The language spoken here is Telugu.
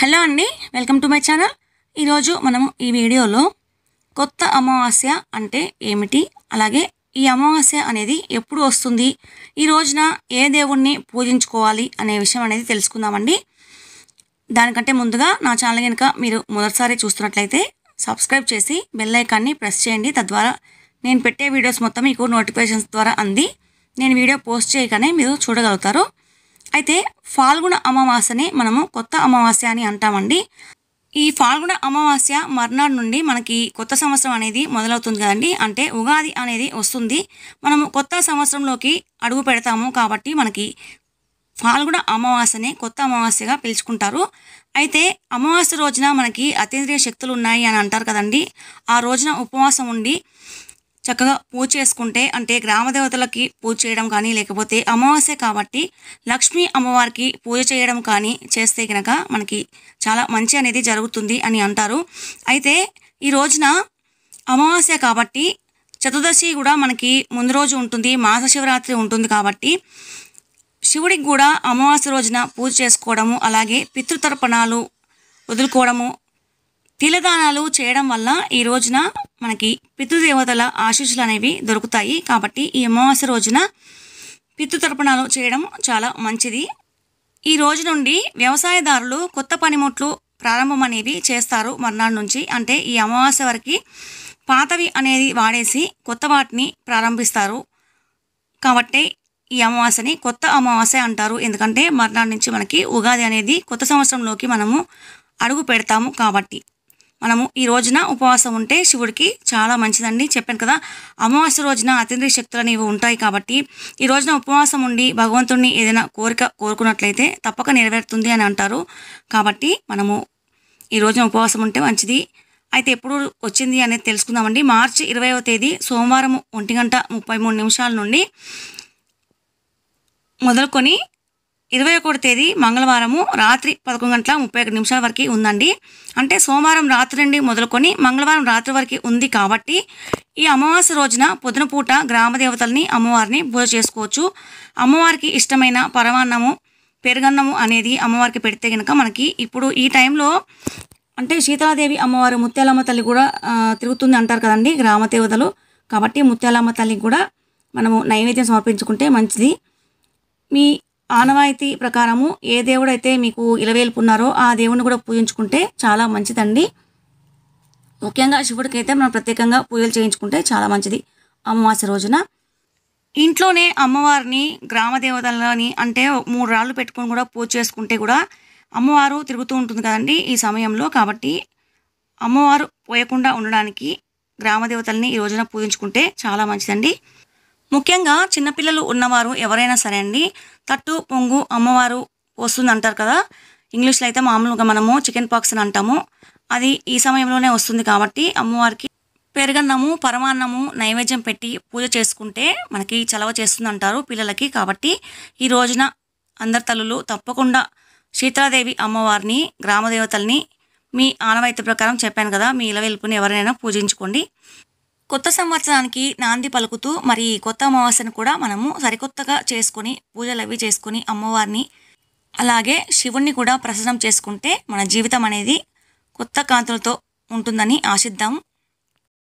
హలో అండి వెల్కమ్ టు మై ఛానల్ ఈరోజు మనం ఈ వీడియోలో కొత్త అమావాస్య అంటే ఏమిటి అలాగే ఈ అమావాస్య అనేది ఎప్పుడు వస్తుంది ఈ రోజున ఏ దేవుణ్ణి పూజించుకోవాలి అనే విషయం అనేది తెలుసుకుందామండి దానికంటే ముందుగా నా ఛానల్ కనుక మీరు మొదటిసారి చూస్తున్నట్లయితే సబ్స్క్రైబ్ చేసి బెల్ ఐకాన్ని ప్రెస్ చేయండి తద్వారా నేను పెట్టే వీడియోస్ మొత్తం మీకు నోటిఫికేషన్స్ ద్వారా అంది నేను వీడియో పోస్ట్ చేయగానే మీరు చూడగలుగుతారు అయితే ఫాల్గుణ అమావాస్యని మనము కొత్త అమావాస్య అని అంటామండి ఈ ఫాల్గుణ అమావాస్య మర్నాడు నుండి మనకి కొత్త సంవత్సరం అనేది మొదలవుతుంది కదండి అంటే ఉగాది అనేది వస్తుంది మనము కొత్త సంవత్సరంలోకి అడుగు పెడతాము కాబట్టి మనకి ఫాల్గుణ అమావాస్యనే కొత్త అమావాస్యగా పిలుచుకుంటారు అయితే అమావాస్య రోజున మనకి అతీంద్రియ శక్తులు ఉన్నాయి అని అంటారు కదండి ఆ రోజున ఉపవాసం ఉండి చక్కగా పూజ చేసుకుంటే అంటే గ్రామదేవతలకి పూజ చేయడం కానీ లేకపోతే అమావాస్య కాబట్టి లక్ష్మీ అమ్మవారికి పూజ చేయడం కానీ చేస్తే కనుక మనకి చాలా మంచి అనేది జరుగుతుంది అని అంటారు అయితే ఈ రోజున అమావాస్య కాబట్టి చతుర్దశి కూడా మనకి ముందు రోజు ఉంటుంది మాస శివరాత్రి ఉంటుంది కాబట్టి శివుడికి కూడా అమావాస్య రోజున పూజ చేసుకోవడము అలాగే పితృతర్పణాలు వదులుకోవడము తిలదానాలు చేయడం వల్ల ఈ రోజున మనకి పితృదేవతల ఆశీస్సులు అనేవి దొరుకుతాయి కాబట్టి ఈ అమావాస్య రోజున పితృతర్పణాలు చేయడం చాలా మంచిది ఈ రోజు నుండి వ్యవసాయదారులు కొత్త పనిముట్లు ప్రారంభం అనేవి చేస్తారు మర్నాడు నుంచి అంటే ఈ అమావాస్య వరకు పాతవి అనేది వాడేసి కొత్త వాటిని ప్రారంభిస్తారు కాబట్టి ఈ అమావాస్యని కొత్త అమావాస్య అంటారు ఎందుకంటే మర్నాడు నుంచి మనకి ఉగాది అనేది కొత్త సంవత్సరంలోకి మనము అడుగు పెడతాము కాబట్టి మనము ఈ రోజున ఉపవాసం ఉంటే శివుడికి చాలా మంచిదండి చెప్పాను కదా అమావాస్య రోజున అతీంద్రియ శక్తులు అనేవి ఉంటాయి కాబట్టి ఈ రోజున ఉపవాసం ఉండి భగవంతుడిని ఏదైనా కోరిక కోరుకున్నట్లయితే తప్పక నెరవేరుతుంది అని అంటారు కాబట్టి మనము ఈ రోజున ఉపవాసం ఉంటే మంచిది అయితే ఎప్పుడు వచ్చింది అనేది తెలుసుకుందామండి మార్చి ఇరవైవ తేదీ సోమవారం ఒంటి గంట ముప్పై మూడు నిమిషాల నుండి మొదలుకొని ఇరవై ఒకటి తేదీ మంగళవారము రాత్రి పదకొండు గంటల ముప్పై ఒకటి నిమిషాల వరకు ఉందండి అంటే సోమవారం రాత్రి నుండి మొదలుకొని మంగళవారం రాత్రి వరకు ఉంది కాబట్టి ఈ అమావాస్య రోజున పొద్దున పూట గ్రామ దేవతల్ని అమ్మవారిని పూజ చేసుకోవచ్చు అమ్మవారికి ఇష్టమైన పరమాన్నము పెరుగన్నము అనేది అమ్మవారికి పెడితే కనుక మనకి ఇప్పుడు ఈ టైంలో అంటే శీతలాదేవి అమ్మవారు ముత్యాలమ్మ తల్లి కూడా తిరుగుతుంది అంటారు కదండి గ్రామ దేవతలు కాబట్టి ముత్యాలమ్మ తల్లికి కూడా మనము నైవేద్యం సమర్పించుకుంటే మంచిది మీ ఆనవాయితీ ప్రకారము ఏ దేవుడైతే మీకు ఇలవేల్పున్నారో ఆ దేవుడిని కూడా పూజించుకుంటే చాలా మంచిదండి ముఖ్యంగా శివుడికైతే మనం ప్రత్యేకంగా పూజలు చేయించుకుంటే చాలా మంచిది అమావాస్య రోజున ఇంట్లోనే అమ్మవారిని గ్రామ దేవతలని అంటే మూడు రాళ్ళు పెట్టుకొని కూడా పూజ చేసుకుంటే కూడా అమ్మవారు తిరుగుతూ ఉంటుంది కదండి ఈ సమయంలో కాబట్టి అమ్మవారు పోయకుండా ఉండడానికి గ్రామ దేవతల్ని ఈ రోజున పూజించుకుంటే చాలా మంచిదండి ముఖ్యంగా చిన్నపిల్లలు ఉన్నవారు ఎవరైనా సరే అండి తట్టు పొంగు అమ్మవారు వస్తుంది అంటారు కదా ఇంగ్లీష్లో అయితే మామూలుగా మనము చికెన్ పాక్స్ అని అంటాము అది ఈ సమయంలోనే వస్తుంది కాబట్టి అమ్మవారికి పెరుగన్నము పరమాన్నము నైవేద్యం పెట్టి పూజ చేసుకుంటే మనకి చలవ చేస్తుంది అంటారు పిల్లలకి కాబట్టి ఈ రోజున అందరి తల్లులు తప్పకుండా శీతలాదేవి అమ్మవారిని గ్రామదేవతల్ని మీ ఆనవాయితీ ప్రకారం చెప్పాను కదా మీ ఇలవెల్పుని ఎవరినైనా పూజించుకోండి కొత్త సంవత్సరానికి నాంది పలుకుతూ మరి కొత్త అమావాస్యను కూడా మనము సరికొత్తగా చేసుకొని పూజలు అవి చేసుకుని అమ్మవారిని అలాగే శివుణ్ణి కూడా ప్రసన్నం చేసుకుంటే మన జీవితం అనేది కొత్త కాంతులతో ఉంటుందని ఆశిద్దాం